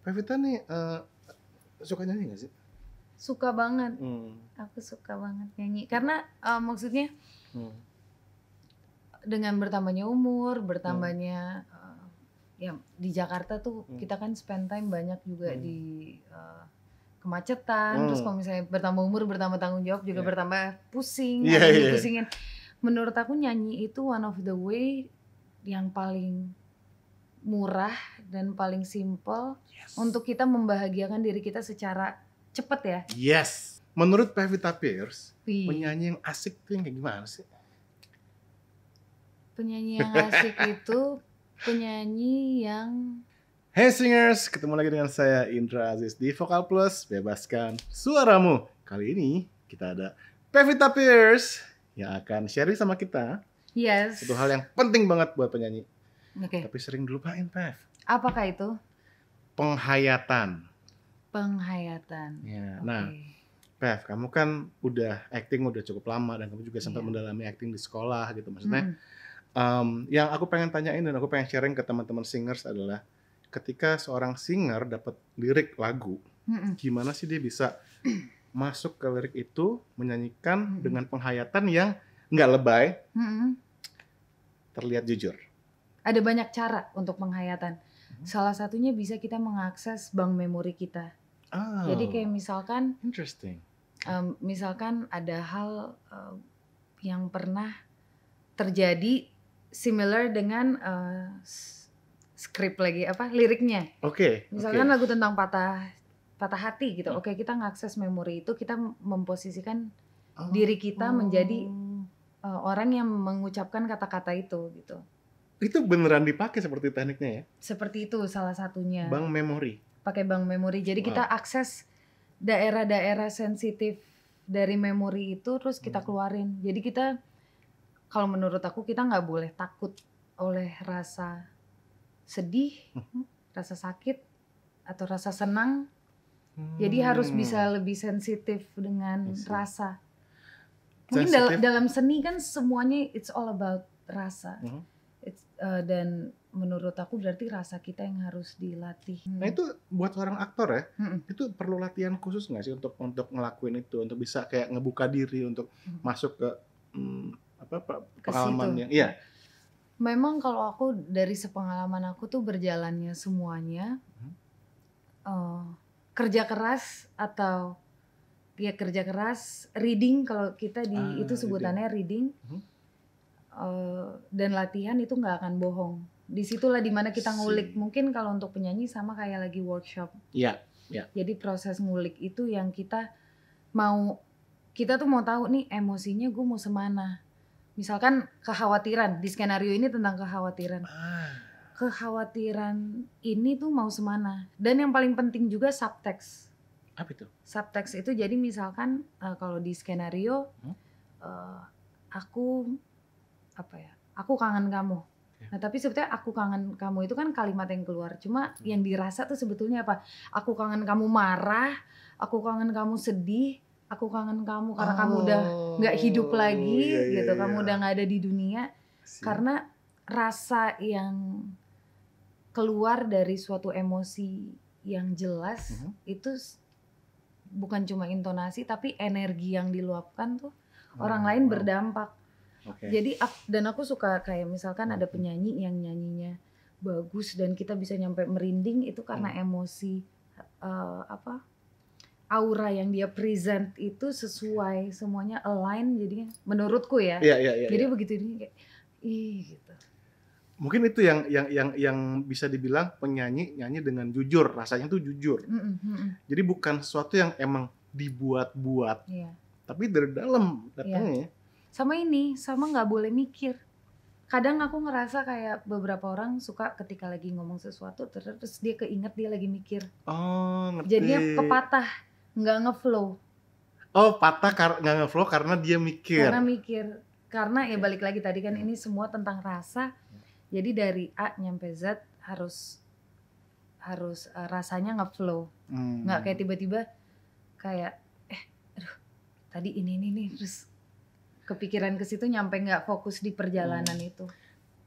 Pevita nih uh, suka nyanyi gak sih? Suka banget. Hmm. Aku suka banget nyanyi karena uh, maksudnya hmm. dengan bertambahnya umur, bertambahnya hmm. uh, ya di Jakarta tuh hmm. kita kan spend time banyak juga hmm. di uh, kemacetan. Hmm. Terus kalau misalnya bertambah umur, bertambah tanggung jawab juga yeah. bertambah pusing, yeah, yeah. pusingin. Menurut aku nyanyi itu one of the way yang paling murah dan paling simple yes. untuk kita membahagiakan diri kita secara cepat ya. Yes. Menurut Pevita Pierce, Wih. penyanyi yang asik itu yang kayak gimana sih? Penyanyi yang asik itu penyanyi yang Hey singers, ketemu lagi dengan saya Indra Aziz di Vokal Plus, bebaskan suaramu. Kali ini kita ada Pevita Pierce yang akan sharing sama kita. Yes. Satu hal yang penting banget buat penyanyi Okay. Tapi sering dilupain, Pef. Apakah itu? Penghayatan. Penghayatan. Ya. Okay. Nah, Pev, kamu kan udah acting udah cukup lama dan kamu juga sempat yeah. mendalami acting di sekolah gitu maksudnya. Hmm. Um, yang aku pengen tanyain dan aku pengen sharing ke teman-teman singers adalah ketika seorang singer dapat lirik lagu, hmm. gimana sih dia bisa masuk ke lirik itu menyanyikan hmm. dengan penghayatan yang nggak lebay, hmm. terlihat jujur. Ada banyak cara untuk penghayatan. Hmm. Salah satunya bisa kita mengakses bank memori kita. Oh, Jadi kayak misalkan, interesting. Um, misalkan ada hal um, yang pernah terjadi similar dengan uh, skrip lagi apa liriknya. Oke. Okay, misalkan okay. lagu tentang patah patah hati gitu. Hmm. Oke, okay, kita mengakses memori itu kita memposisikan oh. diri kita menjadi oh. eh, orang yang mengucapkan kata-kata itu gitu itu beneran dipakai seperti tekniknya ya? Seperti itu salah satunya. Bank memori. Pakai bank memori. Jadi wow. kita akses daerah-daerah sensitif dari memori itu terus kita hmm. keluarin. Jadi kita kalau menurut aku kita nggak boleh takut oleh rasa sedih, hmm. rasa sakit atau rasa senang. Hmm. Jadi harus bisa lebih sensitif dengan rasa. Mungkin dal dalam seni kan semuanya it's all about rasa. Hmm Eh, dan menurut aku berarti rasa kita yang harus dilatih. Nah itu buat seorang aktor ya, hmm. itu perlu latihan khusus nggak sih untuk untuk ngelakuin itu, untuk bisa kayak ngebuka diri untuk hmm. masuk ke hmm, apa, apa pengalaman yang, iya. Memang kalau aku dari sepengalaman aku tuh berjalannya semuanya hmm. uh, kerja keras atau ya kerja keras reading kalau kita di ah, itu sebutannya reading. reading. Hmm Eh, dan latihan itu nggak akan bohong. Disitulah dimana kita ngulik. Mungkin kalau untuk penyanyi sama kayak lagi workshop. Iya. Yeah, yeah. Jadi proses ngulik itu yang kita mau kita tuh mau tahu nih emosinya gue mau semana. Misalkan kekhawatiran di skenario ini tentang kekhawatiran. Ah. Kekhawatiran ini tuh mau semana. Dan yang paling penting juga subtext. Apa itu? Subtext itu jadi misalkan uh, kalau di skenario hmm? uh, aku apa ya aku kangen kamu ya. nah tapi sebetulnya aku kangen kamu itu kan kalimat yang keluar cuma hmm. yang dirasa tuh sebetulnya apa aku kangen kamu marah aku kangen kamu sedih aku kangen kamu karena oh. kamu udah nggak oh, hidup lagi iya, iya, gitu iya. kamu udah nggak ada di dunia karena rasa yang keluar dari suatu emosi yang jelas mm -hmm. itu bukan cuma intonasi tapi energi yang diluapkan tuh orang oh, lain berdampak Okay. Jadi dan aku suka kayak misalkan ada hmm. penyanyi yang nyanyinya bagus dan kita bisa nyampe merinding itu karena hmm. emosi uh, apa aura yang dia present itu sesuai semuanya align jadi menurutku ya. Yeah, yeah, yeah, Jadi yeah. begitu ini kayak ih gitu. Mungkin itu yang yang yang yang bisa dibilang penyanyi nyanyi dengan jujur, rasanya tuh jujur. Mm -hmm. Jadi bukan sesuatu yang emang dibuat-buat. Yeah. Tapi dari dalam iya. datangnya. Yeah sama ini sama nggak boleh mikir kadang aku ngerasa kayak beberapa orang suka ketika lagi ngomong sesuatu terus dia keinget dia lagi mikir oh ngerti jadinya kepatah nggak ngeflow oh patah nggak ngeflow karena dia mikir karena mikir karena ya balik lagi tadi kan ini semua tentang rasa jadi dari A nyampe Z harus harus uh, rasanya ngeflow nggak hmm. kayak tiba-tiba kayak eh aduh tadi ini ini nih terus kepikiran ke situ nyampe nggak fokus di perjalanan hmm. itu.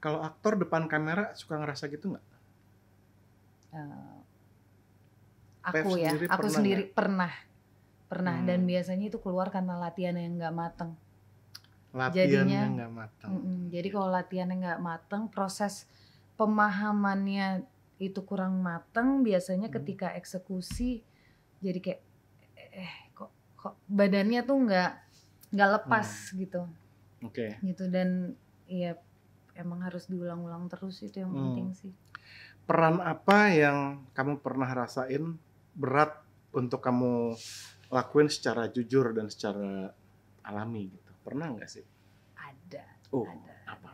Kalau aktor depan kamera suka ngerasa gitu nggak? Uh, aku Pef ya, sendiri aku pernah sendiri gak? pernah, pernah hmm. dan biasanya itu keluar karena latihan yang nggak mateng. Latihan Jadinya, yang nggak mateng. Mm -mm, jadi kalau latihan yang nggak mateng, proses pemahamannya itu kurang mateng, biasanya hmm. ketika eksekusi jadi kayak eh kok kok badannya tuh nggak nggak hmm. lepas hmm. gitu oke okay. gitu dan ya emang harus diulang-ulang terus itu yang hmm. penting sih peran apa yang kamu pernah rasain berat untuk kamu lakuin secara jujur dan secara alami gitu pernah nggak sih ada oh ada apa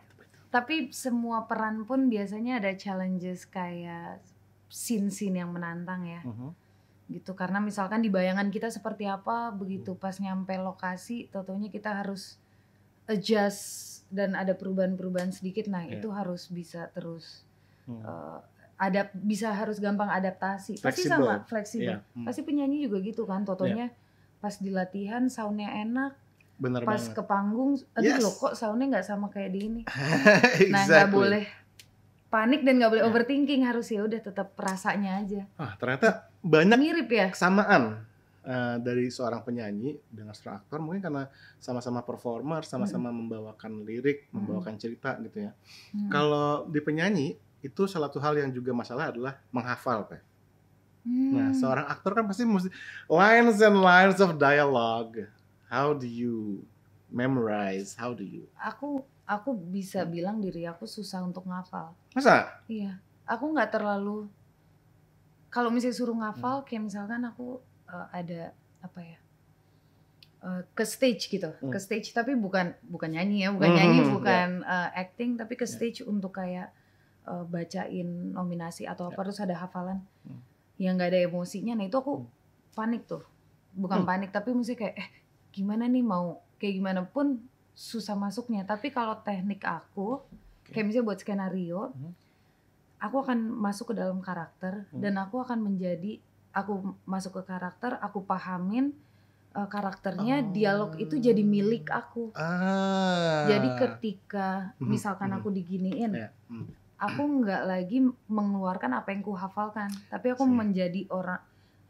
tapi semua peran pun biasanya ada challenges kayak scene-scene yang menantang ya uh mm-hmm. -huh gitu karena misalkan di bayangan kita seperti apa begitu pas nyampe lokasi tentunya kita harus adjust dan ada perubahan-perubahan sedikit nah yeah. itu harus bisa terus hmm. uh, eh, ada bisa harus gampang adaptasi flexible. pasti sama fleksibel yeah. hmm. pasti penyanyi juga gitu kan totonya yeah. pas di latihan soundnya enak Bener pas banget. ke panggung aduh yes. loh kok soundnya nggak sama kayak di ini nah nggak boleh panik dan nggak boleh yeah. overthinking harus ya udah tetap rasanya aja ah ternyata banyak mirip ya kesamaan uh, dari seorang penyanyi dengan seorang aktor mungkin karena sama-sama performer sama-sama hmm. membawakan lirik hmm. membawakan cerita gitu ya hmm. kalau di penyanyi itu salah satu hal yang juga masalah adalah menghafal pak nah, hmm. nah seorang aktor kan pasti mesti lines and lines of dialogue how do you memorize how do you aku aku bisa hmm. bilang diri aku susah untuk ngafal masa iya aku nggak terlalu kalau misalnya suruh hmm. ngafal hmm. kayak misalkan aku uh, ada apa ya uh, ke stage gitu hmm. ke stage tapi bukan bukan nyanyi ya bukan hmm. nyanyi hmm, hmm. bukan yeah. Ya. uh, acting tapi ke ya. stage yeah. untuk kayak uh, bacain nominasi atau apa ya. terus ada hafalan hmm. yang nggak ada emosinya nah itu aku hmm. panik tuh bukan hmm. panik tapi mesti kayak eh gimana nih mau kayak gimana pun susah masuknya tapi kalau teknik aku okay. kayak misalnya buat skenario hmm aku akan masuk ke dalam karakter hmm. dan aku akan menjadi aku masuk ke karakter aku pahamin uh, karakternya oh. dialog itu jadi milik aku ah. jadi ketika hmm. misalkan aku hmm. diginiin ya. hmm. aku nggak lagi mengeluarkan apa yang ku hafalkan tapi aku See. menjadi orang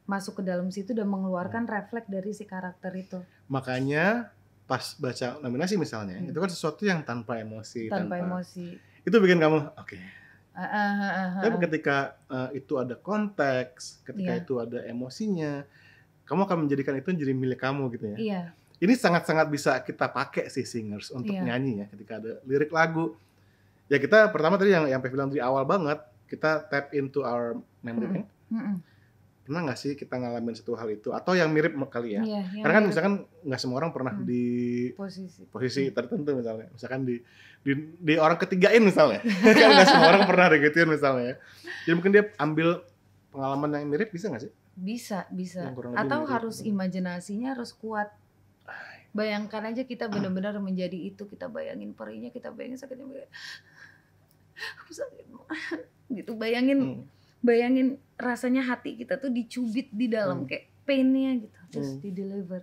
masuk ke dalam situ dan mengeluarkan hmm. refleks dari si karakter itu makanya pas baca nominasi misalnya hmm. itu kan sesuatu yang tanpa emosi tanpa, tanpa emosi itu bikin kamu oke okay, Uh, uh, Tapi ketika uh, itu ada konteks, ketika yeah. itu ada emosinya, kamu akan menjadikan itu menjadi milik kamu gitu ya. Yeah. Ini sangat-sangat bisa kita pakai sih singers untuk yeah. nyanyi ya ketika ada lirik lagu. Ya kita pertama tadi yang yang bilang dari awal banget, kita tap into our memory mm -hmm. Mm -hmm pernah nggak sih kita ngalamin satu hal itu atau yang mirip kali ya yeah, karena kan yeah. misalkan nggak semua orang pernah hmm. di posisi posisi hmm. tertentu misalnya misalkan di di, di orang ketigain misalnya kan nggak semua orang pernah digituin misalnya ya. jadi mungkin dia ambil pengalaman yang mirip bisa nggak sih bisa bisa atau mirip. harus gitu. imajinasinya harus kuat bayangkan aja kita ah. benar-benar menjadi itu kita bayangin perinya, kita bayangin sakitnya bayangin. aku gitu bayangin hmm bayangin rasanya hati kita tuh dicubit di dalam hmm. kayak painnya gitu terus hmm. di deliver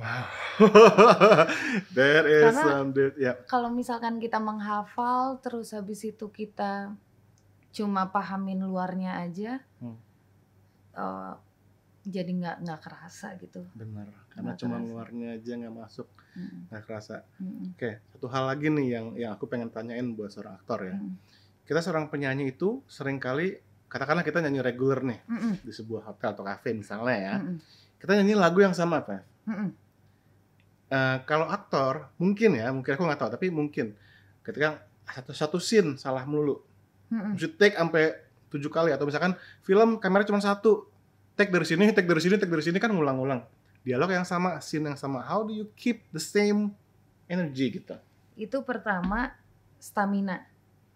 wow there is Karena some yeah. kalau misalkan kita menghafal terus habis itu kita cuma pahamin luarnya aja hmm. uh, jadi nggak nggak kerasa gitu. Benar, karena gak cuma kerasa. luarnya aja nggak masuk, hmm. nggak hmm. kerasa. Hmm. Oke, satu hal lagi nih yang yang aku pengen tanyain buat seorang aktor ya. Hmm kita seorang penyanyi itu sering kali katakanlah kita nyanyi reguler nih mm -mm. di sebuah hotel atau kafe misalnya ya. Mm -mm. Kita nyanyi lagu yang sama, apa? Mm -mm. uh, eh, kalau aktor mungkin ya, mungkin aku nggak tahu tapi mungkin ketika satu satu scene salah melulu. Mm -mm. take sampai tujuh kali atau misalkan film kamera cuma satu. Take dari sini, take dari sini, take dari sini kan ngulang-ngulang. Dialog yang sama, scene yang sama. How do you keep the same energy gitu? Itu pertama stamina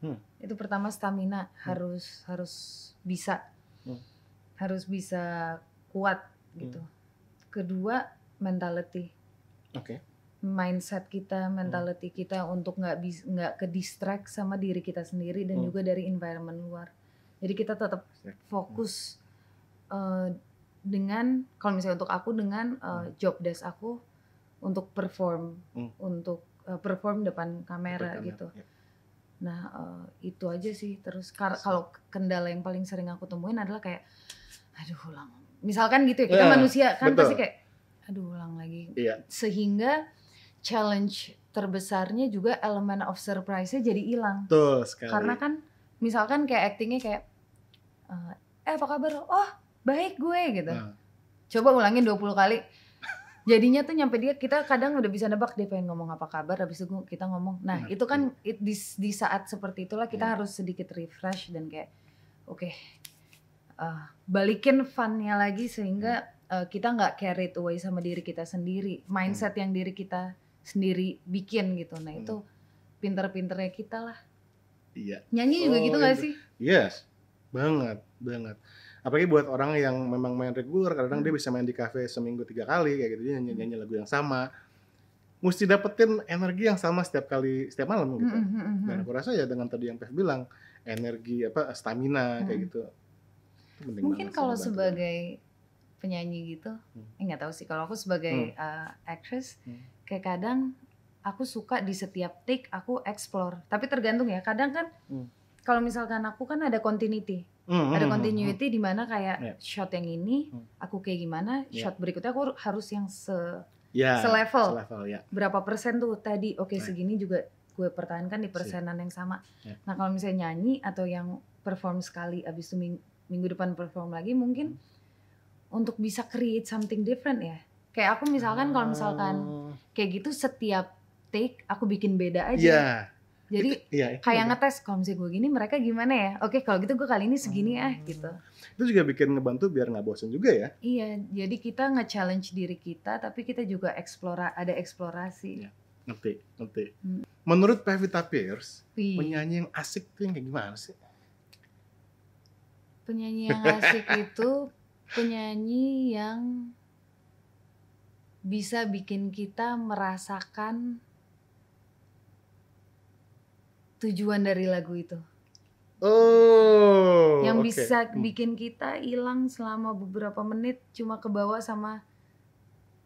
hmm. itu pertama stamina hmm. harus hmm. harus bisa hmm. harus bisa kuat gitu hmm. kedua mentality okay. mindset kita mentality hmm. kita untuk nggak bisa nggak ke distract sama diri kita sendiri dan hmm. juga dari environment luar jadi kita tetap fokus hmm. uh, dengan kalau misalnya untuk aku dengan uh, job desk aku untuk perform hmm. untuk eh, perform depan kamera, depan kamera gitu ya Nah uh, itu aja sih terus kalau kendala yang paling sering aku temuin adalah kayak aduh ulang misalkan gitu ya kita yeah, manusia kan betul. pasti kayak aduh ulang lagi yeah. sehingga challenge terbesarnya juga elemen of surprise-nya jadi hilang. Karena kan misalkan kayak acting-nya kayak eh, eh apa kabar? Oh, baik gue gitu. Nah. Coba ulangin 20 kali jadinya tuh nyampe dia kita kadang udah bisa nebak dia pengen ngomong apa kabar habis itu kita ngomong nah, nah itu kan iya. it, di, di saat seperti itulah kita yeah. harus sedikit refresh dan kayak oke okay, uh, eh, balikin funnya lagi sehingga uh, kita nggak it away sama diri kita sendiri mindset iya. yang diri kita sendiri bikin gitu nah itu pinter-pinternya kita lah iya nyanyi oh, juga gitu nggak sih yes banget banget apalagi buat orang yang memang main reguler kadang hmm. dia bisa main di kafe seminggu tiga kali kayak gitu dia nyanyi, hmm. nyanyi lagu yang sama mesti dapetin energi yang sama setiap kali setiap malam gitu hmm, hmm, hmm dan aku rasa ya dengan tadi yang Pef bilang energi apa stamina hmm. kayak gitu mungkin kalau ya. sebagai penyanyi gitu hmm. Eh, nggak eh, tahu sih kalau aku sebagai hmm. uh, actress hmm. kayak kadang aku suka di setiap take aku explore tapi tergantung ya kadang kan hmm. kalau misalkan aku kan ada continuity Hmm, ada hmm, hmm, continuity hmm, di mana kayak yeah. shot yang ini hmm. aku kayak gimana, yeah. shot berikutnya aku harus yang se yeah, selevel. selevel yeah. Berapa persen tuh tadi? Oke, okay, yeah. segini juga gue pertahankan di persenan yang sama. Yeah. Nah, kalau misalnya nyanyi atau yang perform sekali habis itu ming minggu depan perform lagi mungkin hmm. untuk bisa create something different ya. Kayak aku misalkan uh. kalau misalkan ah. kayak gitu setiap take aku bikin beda aja. Yeah jadi itu, iya, kayak ngetes kalau misalnya gue gini mereka gimana ya? Oke kalau gitu gue kali ini segini ah, hmm. ah gitu. Itu juga bikin ngebantu biar nggak bosan juga ya? Iya, jadi kita nge-challenge diri kita tapi kita juga eksplora ada eksplorasi. Iya. Ngerti, ngerti. Hmm. Menurut Pevita Pierce, Wih. penyanyi yang asik tuh yang kayak gimana sih? Penyanyi yang asik itu penyanyi yang bisa bikin kita merasakan tujuan dari lagu itu. Oh. Yang okay. bisa hmm. bikin kita hilang selama beberapa menit cuma kebawa sama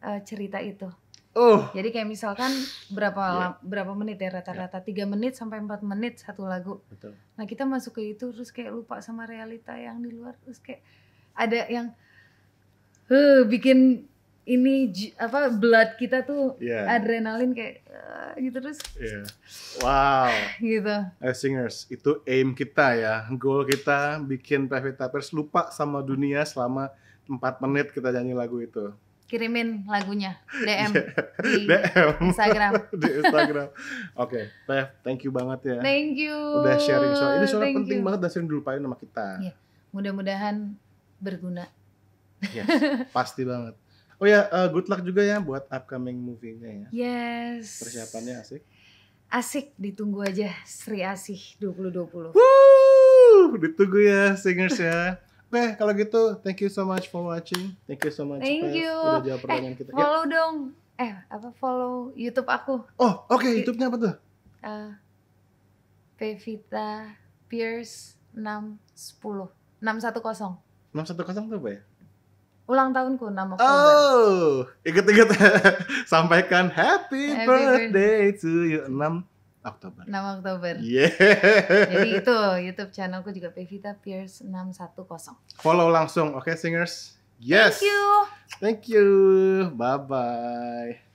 uh, cerita itu. Oh. Jadi kayak misalkan berapa yeah. berapa menit ya rata-rata tiga menit sampai empat menit satu lagu. Betul. Nah kita masuk ke itu terus kayak lupa sama realita yang di luar terus kayak ada yang heh bikin ini apa blood kita tuh yeah. adrenalin kayak uh, gitu terus. Yeah. Wow. gitu. As eh, singers itu aim kita ya, goal kita bikin Private Tapers lupa sama dunia selama empat menit kita nyanyi lagu itu. Kirimin lagunya DM di DM. Instagram. di Instagram. Oke, okay. thank you banget ya. Thank you. Udah sharing soal ini soal penting you. banget dan sering dilupain nama kita. Yeah. Mudah-mudahan berguna. Yes, pasti banget. Oh ya, uh, good luck juga ya buat upcoming movie-nya ya. Yes. Persiapannya asik. Asik, ditunggu aja Sri Asih 2020. Woo! Ditunggu ya singers ya. Oke, okay, kalau gitu thank you so much for watching. Thank you so much. Thank you. Udah jawab pertanyaan eh, kita. Ya. Follow yeah. dong. Eh, apa follow YouTube aku? Oh, oke, okay, YouTube-nya apa tuh? Uh, Pevita Pierce 610. 610. 610 tuh apa ya? ulang tahunku 6 Oktober. Oh, ikut-ikut sampaikan happy, happy birthday, birthday to you 6 Oktober. 6 Oktober. Yeah. Jadi itu YouTube channelku juga Pevita Pierce 610. Follow langsung, oke okay, singers? Yes. Thank you. Thank you. Bye bye.